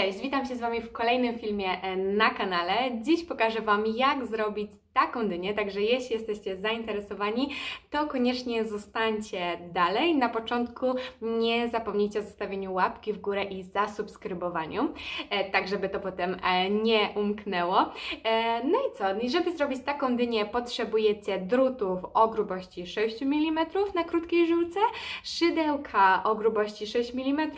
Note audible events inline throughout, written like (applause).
Cześć, witam się z Wami w kolejnym filmie e, na kanale. Dziś pokażę Wam, jak zrobić taką dynię, także jeśli jesteście zainteresowani, to koniecznie zostańcie dalej. Na początku nie zapomnijcie o zostawieniu łapki w górę i zasubskrybowaniu, e, tak żeby to potem e, nie umknęło. E, no i co? I żeby zrobić taką dynię, potrzebujecie drutów o grubości 6 mm na krótkiej żyłce, szydełka o grubości 6 mm,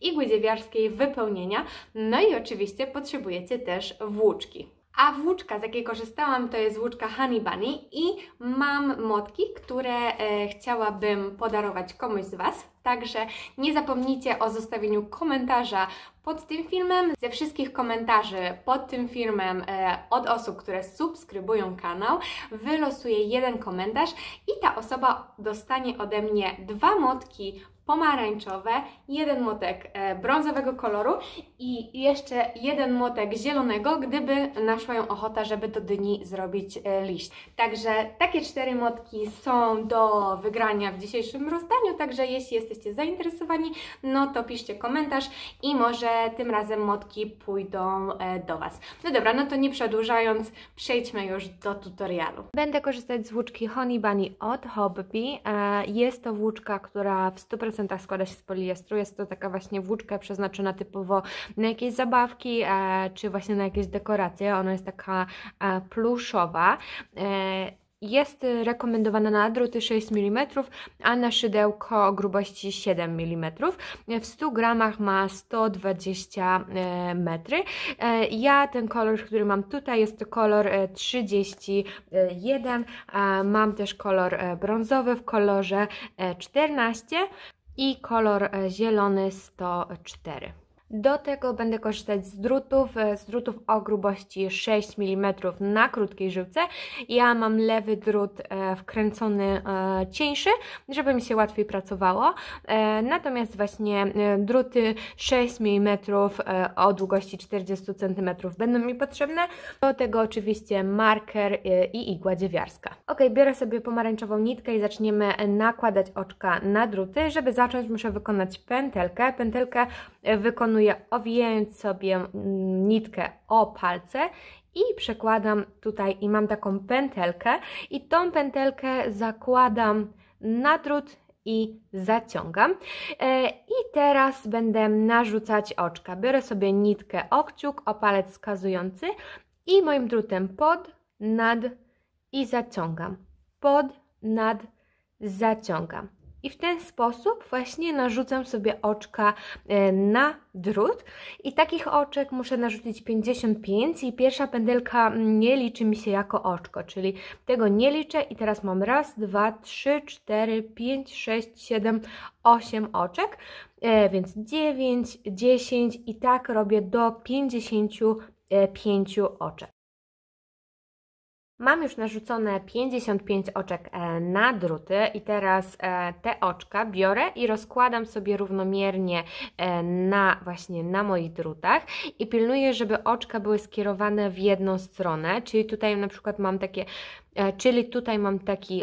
i dziewiarskiej wypełnienia, no i oczywiście potrzebujecie też włóczki. A włóczka, z jakiej korzystałam, to jest włóczka Honey Bunny i mam motki, które e, chciałabym podarować komuś z Was. Także nie zapomnijcie o zostawieniu komentarza pod tym filmem. Ze wszystkich komentarzy pod tym filmem e, od osób, które subskrybują kanał, wylosuję jeden komentarz i ta osoba dostanie ode mnie dwa motki pomarańczowe, jeden motek e, brązowego koloru i jeszcze jeden motek zielonego, gdyby naszła ją ochota, żeby do dni zrobić e, liść. Także takie cztery motki są do wygrania w dzisiejszym rozdaniu, także jeśli jesteście zainteresowani, no to piszcie komentarz i może tym razem motki pójdą e, do Was. No dobra, no to nie przedłużając, przejdźmy już do tutorialu. Będę korzystać z włóczki Honey Bunny od Hobby. Jest to włóczka, która w 100% 100% składa się z poliestru. Jest to taka właśnie włóczka przeznaczona typowo na jakieś zabawki, e, czy właśnie na jakieś dekoracje. Ona jest taka e, pluszowa. E, jest rekomendowana na druty 6 mm, a na szydełko grubości 7 mm. W 100 gramach ma 120 metry. Ja ten kolor, który mam tutaj jest to kolor 31. Mam też kolor brązowy w kolorze 14 i kolor e, zielony 104. Do tego będę korzystać z drutów, e, z drutów o grubości 6 mm na krótkiej żyłce. Ja mam lewy drut e, wkręcony e, cieńszy, żeby mi się łatwiej pracowało. Natomiast właśnie druty 6 mm o długości 40 cm będą mi potrzebne. Do tego oczywiście marker i igła dziewiarska. Ok, biorę sobie pomarańczową nitkę i zaczniemy nakładać oczka na druty. Żeby zacząć muszę wykonać pętelkę. Pętelkę wykonuję, owijając sobie mm, nitkę o palce i przekładam tutaj i mam taką pętelkę i tą pętelkę zakładam na drut i zaciągam. E, I teraz będę narzucać oczka. Biorę sobie nitkę o kciuk, o palec wskazujący i moim drutem pod, nad i zaciągam. Pod, nad, zaciągam. I w ten sposób właśnie narzucam sobie oczka e, na drut i takich oczek muszę narzucić 55 i pierwsza pędelka nie liczy mi się jako oczko, czyli tego nie liczę i teraz mam raz, dwa, trzy, cztery, pięć, sześć, siedem, osiem oczek, e, więc dziewięć, dziesięć i tak robię do pięćdziesięciu pięciu oczek. Mam już narzucone 55 oczek e, na druty i teraz e, te oczka biorę i rozkładam sobie równomiernie e, na właśnie na moich drutach i pilnuję, żeby oczka były skierowane w jedną stronę, czyli tutaj na przykład mam takie, czyli tutaj mam taki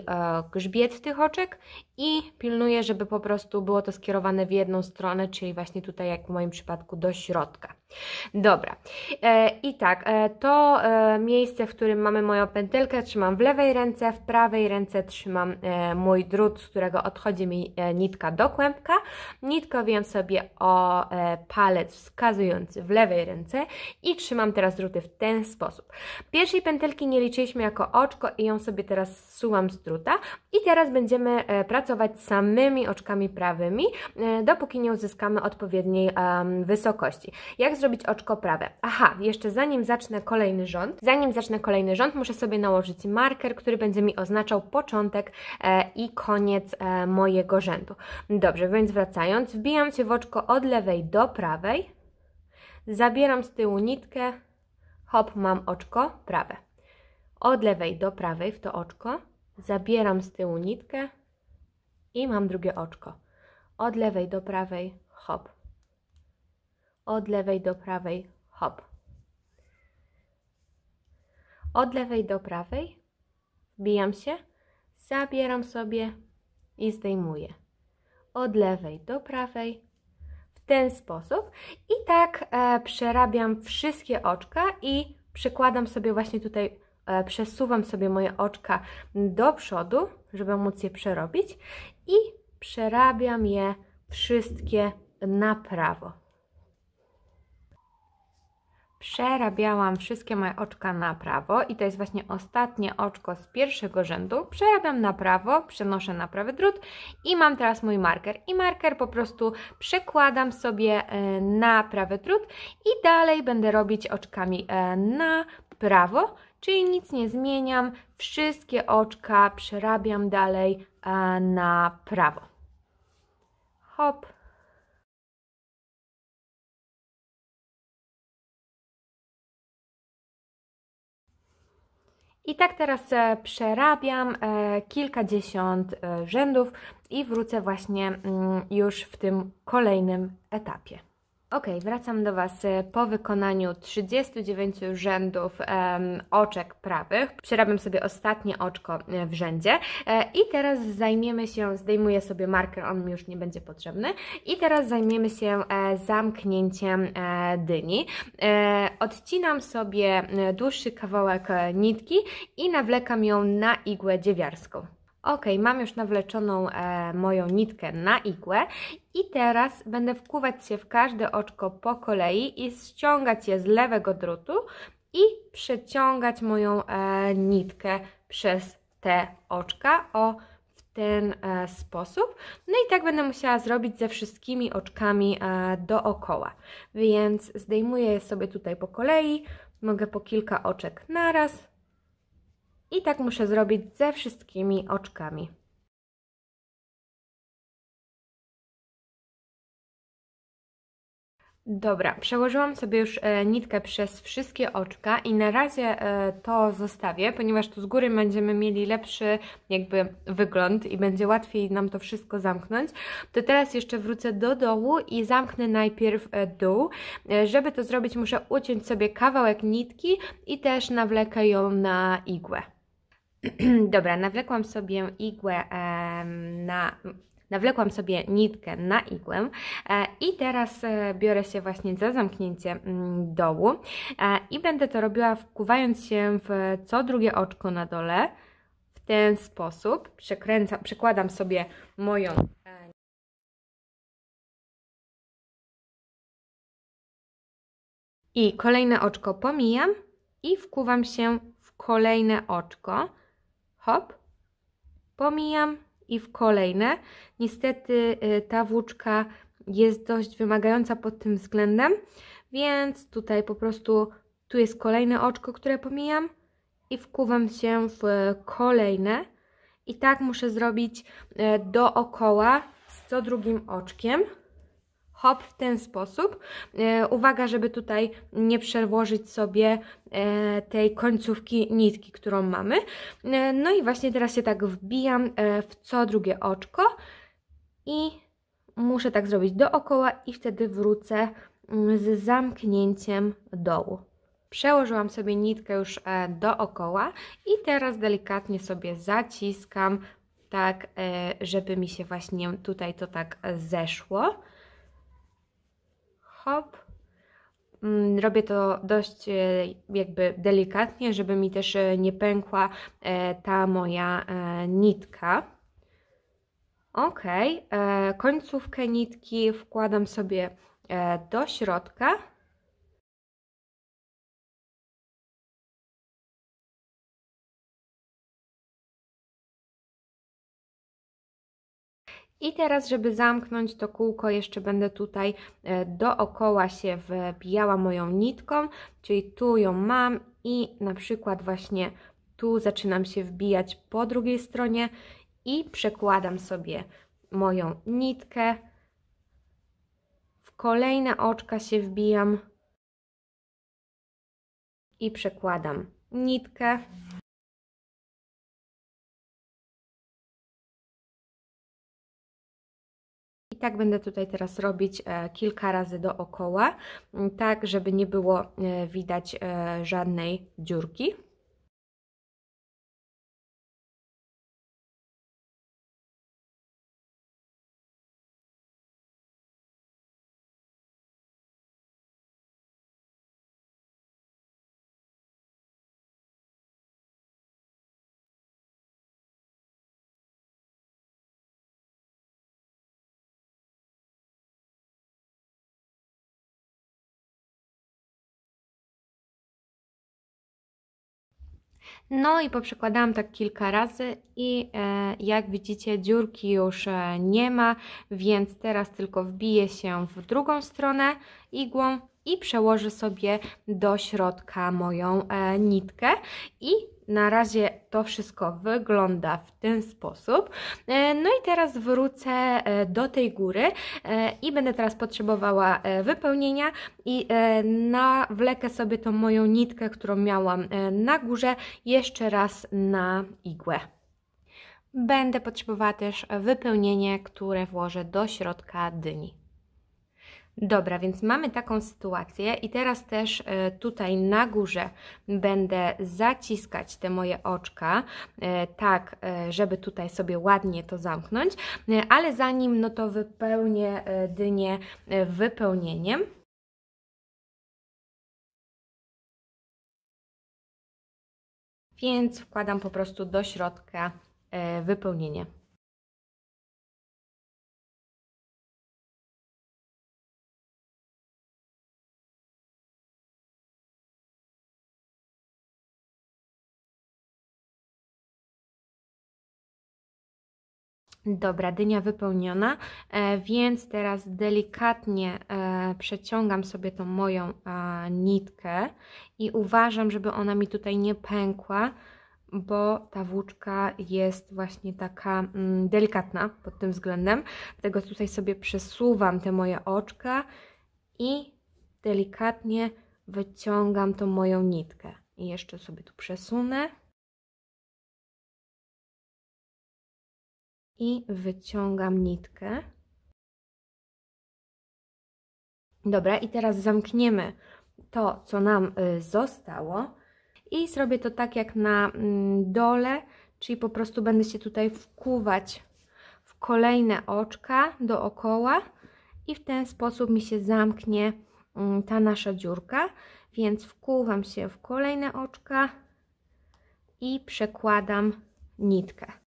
grzbiet tych oczek i pilnuję, żeby po prostu było to skierowane w jedną stronę, czyli właśnie tutaj, jak w moim przypadku, do środka. Dobra, e, i tak, e, to e, miejsce, w którym mamy moją pętelkę, trzymam w lewej ręce, w prawej ręce trzymam e, mój drut, z którego odchodzi mi e, nitka do kłębka. Nitkę wiem sobie o e, palec wskazujący w lewej ręce i trzymam teraz druty w ten sposób. Pierwszej pętelki nie liczyliśmy jako oczko i ją sobie teraz suwam z druta i teraz będziemy pracować pracować samymi oczkami prawymi, e, dopóki nie uzyskamy odpowiedniej um, wysokości. Jak zrobić oczko prawe? Aha, jeszcze zanim zacznę kolejny rząd, zanim zacznę kolejny rząd, muszę sobie nałożyć marker, który będzie mi oznaczał początek e, i koniec e, mojego rzędu. Dobrze, więc wracając, wbijam się w oczko od lewej do prawej, zabieram z tyłu nitkę, hop, mam oczko prawe. Od lewej do prawej w to oczko, zabieram z tyłu nitkę, i mam drugie oczko. Od lewej do prawej hop. Od lewej do prawej hop. Od lewej do prawej wbijam się, zabieram sobie i zdejmuję. Od lewej do prawej w ten sposób i tak e, przerabiam wszystkie oczka i przykładam sobie właśnie tutaj E, przesuwam sobie moje oczka do przodu, żeby móc je przerobić i przerabiam je wszystkie na prawo. Przerabiałam wszystkie moje oczka na prawo i to jest właśnie ostatnie oczko z pierwszego rzędu. Przerabiam na prawo, przenoszę na prawy drut i mam teraz mój marker. I marker po prostu przekładam sobie e, na prawy drut i dalej będę robić oczkami e, na prawo, czyli nic nie zmieniam, wszystkie oczka przerabiam dalej na prawo. Hop. I tak teraz e, przerabiam e, kilkadziesiąt e, rzędów i wrócę właśnie mm, już w tym kolejnym etapie. Ok, wracam do Was y, po wykonaniu 39 rzędów oczek prawych. Przerabiam sobie ostatnie oczko y, w rzędzie e, i teraz zajmiemy się, zdejmuję sobie marker, on mi już nie będzie potrzebny i teraz zajmiemy się e, zamknięciem e, dyni. E, odcinam sobie y, dłuższy kawałek e, nitki i nawlekam ją na igłę dziewiarską. Ok, mam już nawleczoną e, moją nitkę na igłę i teraz będę wkuwać się w każde oczko po kolei i ściągać je z lewego drutu i przeciągać moją e, nitkę przez te oczka o w ten e, sposób. No i tak będę musiała zrobić ze wszystkimi oczkami e, dookoła. Więc zdejmuję je sobie tutaj po kolei, mogę po kilka oczek naraz, i tak muszę zrobić ze wszystkimi oczkami. Dobra, przełożyłam sobie już e, nitkę przez wszystkie oczka i na razie e, to zostawię, ponieważ tu z góry będziemy mieli lepszy jakby wygląd i będzie łatwiej nam to wszystko zamknąć. To teraz jeszcze wrócę do dołu i zamknę najpierw e, dół. Żeby to zrobić muszę uciąć sobie kawałek nitki i też nawlekę ją na igłę. (clears throat) Dobra, nawlekłam sobie igłę na nawlekłam sobie nitkę na igłę e, i teraz e, biorę się właśnie za zamknięcie mm, dołu e, i będę to robiła wkuwając się w co drugie oczko na dole w ten sposób przekręcam, przekładam sobie moją i kolejne oczko pomijam i wkuwam się w kolejne oczko hop, pomijam i w kolejne. Niestety y, ta włóczka jest dość wymagająca pod tym względem, więc tutaj po prostu tu jest kolejne oczko, które pomijam i wkuwam się w y, kolejne i tak muszę zrobić y, dookoła z co drugim oczkiem hop w ten sposób. E, uwaga, żeby tutaj nie przełożyć sobie e, tej końcówki nitki, którą mamy. E, no i właśnie teraz się tak wbijam w co drugie oczko i muszę tak zrobić dookoła i wtedy wrócę mm, z zamknięciem dołu. Przełożyłam sobie nitkę już dookoła i teraz delikatnie sobie zaciskam tak, żeby mi się właśnie tutaj to tak zeszło hop. Mm, robię to dość e, jakby delikatnie, żeby mi też e, nie pękła e, ta moja nitka. Ok, końcówkę nitki wkładam sobie do środka I teraz, żeby zamknąć to kółko, jeszcze będę tutaj e, dookoła się wbijała moją nitką, czyli tu ją mam i na przykład właśnie tu zaczynam się wbijać po drugiej stronie i przekładam sobie moją nitkę, w kolejne oczka się wbijam i przekładam nitkę. Tak będę tutaj teraz robić e, kilka razy dookoła, tak żeby nie było e, widać e, żadnej dziurki. No i poprzekładałam tak kilka razy i e, jak widzicie dziurki już e, nie ma, więc teraz tylko wbije się w drugą stronę igłą i przełożę sobie do środka moją e, nitkę i na razie to wszystko wygląda w ten sposób. E, no i teraz wrócę e, do tej góry e, i będę teraz potrzebowała wypełnienia i nawlekę sobie tą moją nitkę, którą miałam na górze jeszcze raz na igłę. Będę potrzebowała też wypełnienie, które włożę do środka dyni. Dobra, więc mamy taką sytuację i teraz też e, tutaj na górze będę zaciskać te moje oczka, e, tak, e, żeby tutaj sobie ładnie to zamknąć, ale zanim no to wypełnię dynię wypełnieniem. Więc wkładam po prostu do środka wypełnienie. Dobra, dynia wypełniona, e, więc teraz delikatnie e, przeciągam sobie tą moją e, nitkę i uważam, żeby ona mi tutaj nie pękła, bo ta włóczka jest właśnie taka mm, delikatna pod tym względem. Dlatego tutaj sobie przesuwam te moje oczka i delikatnie wyciągam tą moją nitkę. I jeszcze sobie tu przesunę. i wyciągam nitkę. Dobra, i teraz zamkniemy to, co nam y, zostało i zrobię to tak jak na mm, dole, czyli po prostu będę się tutaj wkuwać w kolejne oczka dookoła i w ten sposób mi się zamknie mm, ta nasza dziurka, więc wkuwam się w kolejne oczka i przekładam nitkę.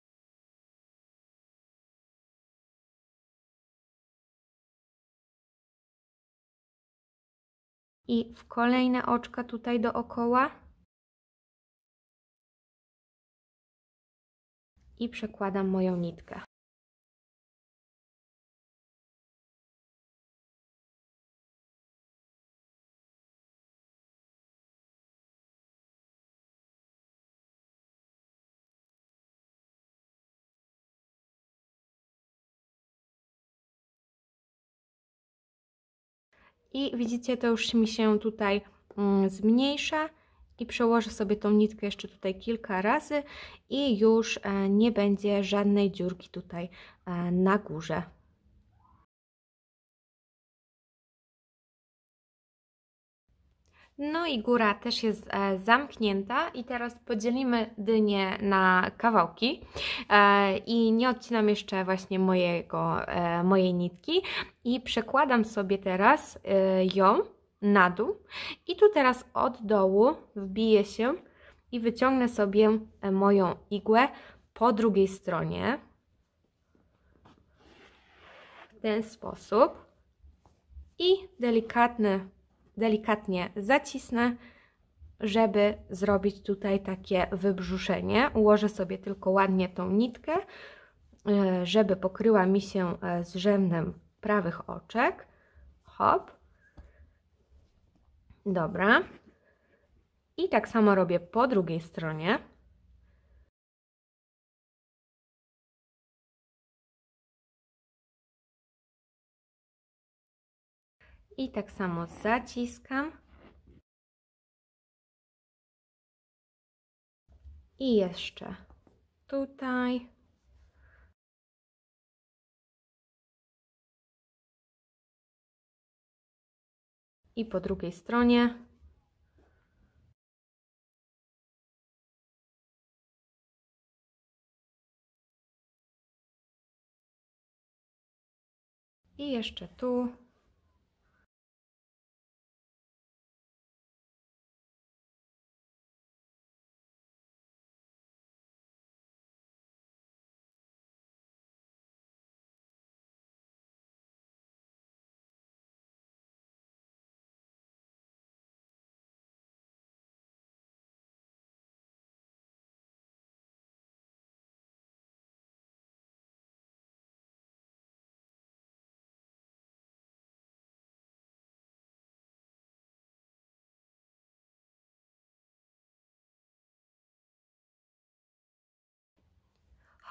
i w kolejne oczka tutaj dookoła i przekładam moją nitkę. I widzicie, to już mi się tutaj mm, zmniejsza i przełożę sobie tą nitkę jeszcze tutaj kilka razy i już e, nie będzie żadnej dziurki tutaj e, na górze. No i góra też jest e, zamknięta i teraz podzielimy dynię na kawałki e, i nie odcinam jeszcze właśnie mojego, e, mojej nitki i przekładam sobie teraz ją na dół i tu teraz od dołu wbiję się i wyciągnę sobie moją igłę po drugiej stronie w ten sposób i delikatny delikatnie zacisnę, żeby zrobić tutaj takie wybrzuszenie. Ułożę sobie tylko ładnie tą nitkę, e, żeby pokryła mi się e, z rzędem prawych oczek. Hop. Dobra. I tak samo robię po drugiej stronie. i tak samo zaciskam i jeszcze tutaj i po drugiej stronie i jeszcze tu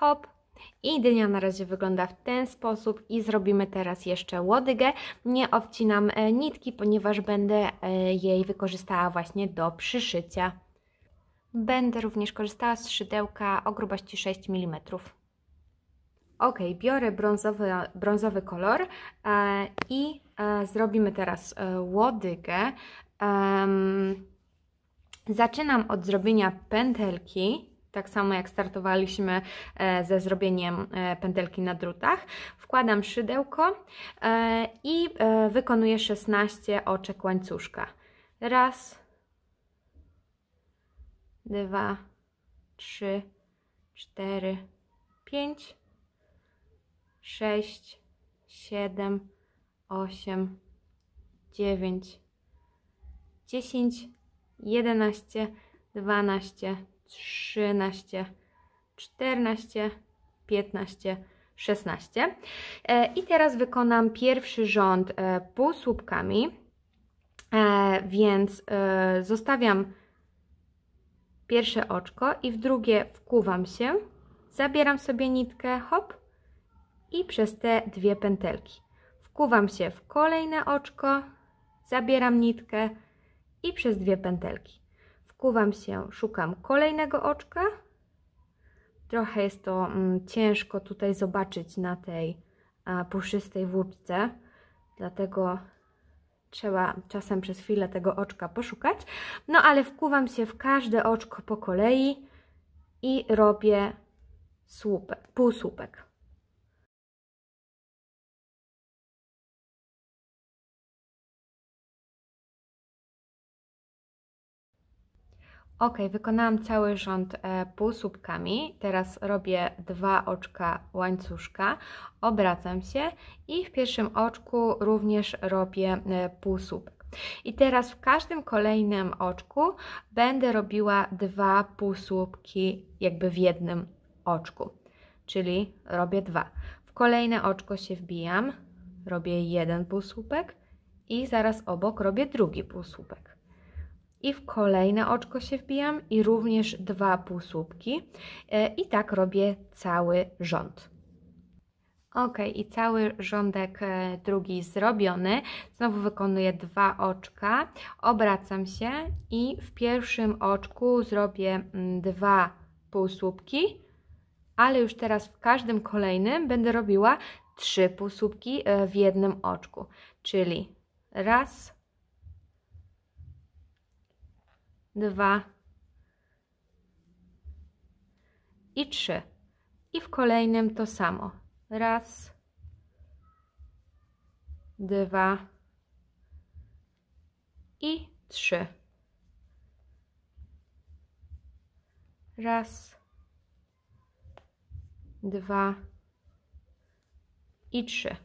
hop. I dynia na razie wygląda w ten sposób i zrobimy teraz jeszcze łodygę. Nie obcinam e, nitki, ponieważ będę e, jej wykorzystała właśnie do przyszycia. Będę również korzystała z szydełka o grubości 6 mm. Ok, biorę brązowy, brązowy kolor e, i zrobimy teraz łodygę. zaczynam od zrobienia pętelki tak samo jak startowaliśmy e, ze zrobieniem e, pętelki na drutach. Wkładam szydełko e, i wykonuję 16 oczek łańcuszka. Raz, dwa, trzy, cztery, pięć, sześć, siedem, osiem, dziewięć, dziesięć, jedenaście, dwanaście, 13, 14, 15, 16. I teraz wykonam pierwszy rząd e, półsłupkami, e, więc e, zostawiam pierwsze oczko i w drugie wkuwam się, zabieram sobie nitkę, hop i przez te dwie pętelki. Wkuwam się w kolejne oczko, zabieram nitkę i przez dwie pętelki wkuwam się, szukam kolejnego oczka. Trochę jest to mm, ciężko tutaj zobaczyć na tej a, puszystej włóczce, dlatego trzeba czasem przez chwilę tego oczka poszukać. No ale wkuwam się w każde oczko po kolei i robię słupek, półsłupek. Ok, wykonałam cały rząd e, półsłupkami. Teraz robię dwa oczka łańcuszka, obracam się i w pierwszym oczku również robię e, półsłupek. I teraz w każdym kolejnym oczku będę robiła dwa półsłupki jakby w jednym oczku, czyli robię dwa. W kolejne oczko się wbijam, robię jeden półsłupek i zaraz obok robię drugi półsłupek i w kolejne oczko się wbijam i również dwa półsłupki e, i tak robię cały rząd. Ok, i cały rządek e, drugi zrobiony. Znowu wykonuję dwa oczka, obracam się i w pierwszym oczku zrobię mm, dwa półsłupki, ale już teraz w każdym kolejnym będę robiła trzy półsłupki e, w jednym oczku, czyli raz, dwa i trzy. I w kolejnym to samo. Raz, dwa i trzy. Raz, dwa i trzy.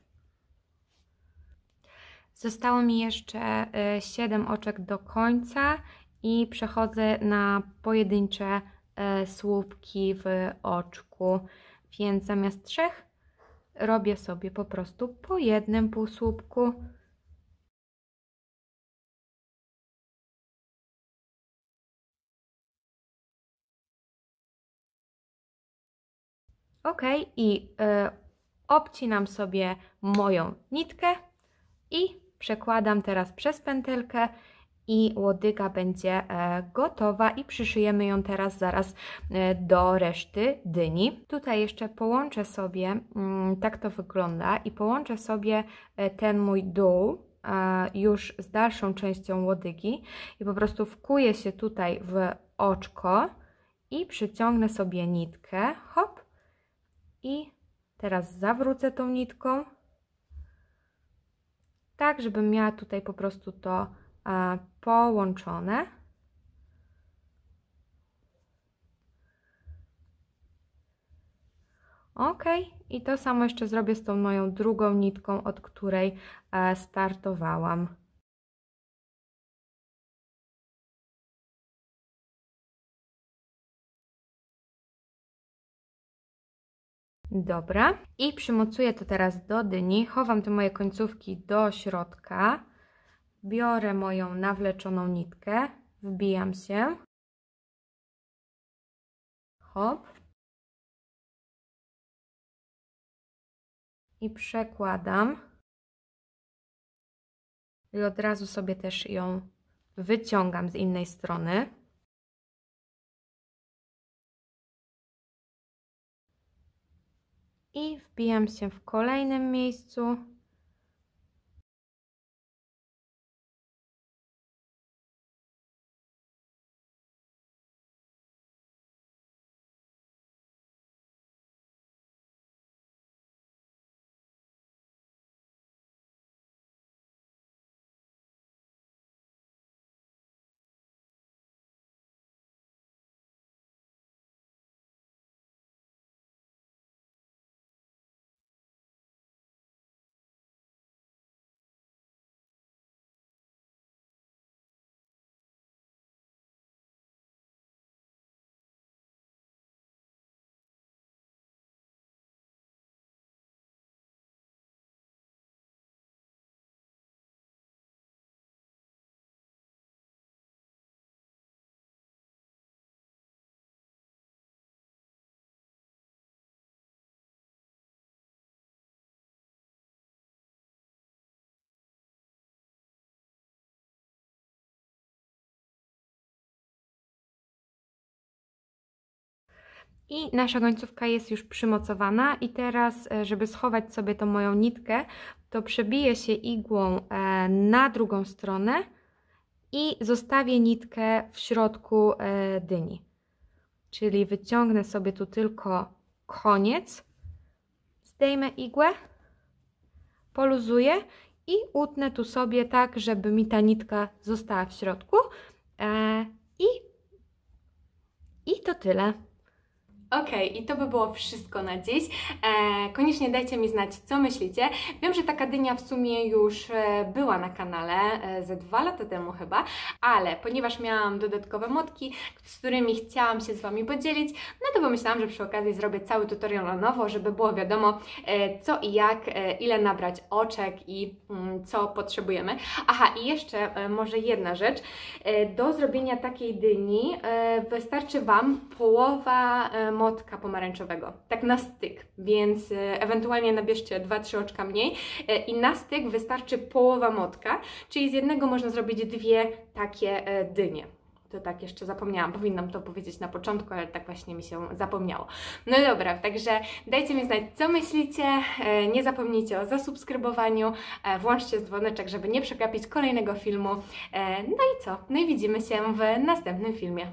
Zostało mi jeszcze e, siedem oczek do końca i przechodzę na pojedyncze e, słupki w oczku, więc zamiast trzech robię sobie po prostu po jednym półsłupku. Ok, i y, obcinam sobie moją nitkę i przekładam teraz przez pętelkę i łodyga będzie e, gotowa i przyszyjemy ją teraz zaraz e, do reszty dyni. Tutaj jeszcze połączę sobie, mm, tak to wygląda i połączę sobie e, ten mój dół już z dalszą częścią łodygi i po prostu wkuję się tutaj w oczko i przyciągnę sobie nitkę, hop i teraz zawrócę tą nitką tak, żebym miała tutaj po prostu to połączone. Ok, i to samo jeszcze zrobię z tą moją drugą nitką, od której e, startowałam. Dobra, i przymocuję to teraz do dyni, chowam te moje końcówki do środka biorę moją nawleczoną nitkę, wbijam się, hop i przekładam i od razu sobie też ją wyciągam z innej strony. I wbijam się w kolejnym miejscu. I nasza końcówka jest już przymocowana i teraz, e, żeby schować sobie tą moją nitkę, to przebiję się igłą e, na drugą stronę i zostawię nitkę w środku e, dyni. Czyli wyciągnę sobie tu tylko koniec, zdejmę igłę, poluzuję i utnę tu sobie tak, żeby mi ta nitka została w środku i, i to tyle. OK, i to by było wszystko na dziś. E, koniecznie dajcie mi znać, co myślicie. Wiem, że taka dynia w sumie już e, była na kanale e, ze dwa lata temu chyba, ale ponieważ miałam dodatkowe motki, z którymi chciałam się z Wami podzielić, no to pomyślałam, że przy okazji zrobię cały tutorial na nowo, żeby było wiadomo, e, co i jak, e, ile nabrać oczek i mm, co potrzebujemy. Aha, i jeszcze e, może jedna rzecz. do zrobienia takiej dyni wystarczy Wam połowa motka pomarańczowego, tak na styk, więc e, ewentualnie nabierzcie 2-3 oczka mniej e, i na styk wystarczy połowa motka, czyli z jednego można zrobić dwie takie e, dynie. To tak jeszcze zapomniałam, powinnam to powiedzieć na początku, ale tak właśnie mi się zapomniało. No dobra, także dajcie mi znać, co myślicie. Nie zapomnijcie o zasubskrybowaniu, włączcie dzwoneczek, żeby nie przegapić kolejnego filmu. No i co? No i widzimy się w następnym filmie.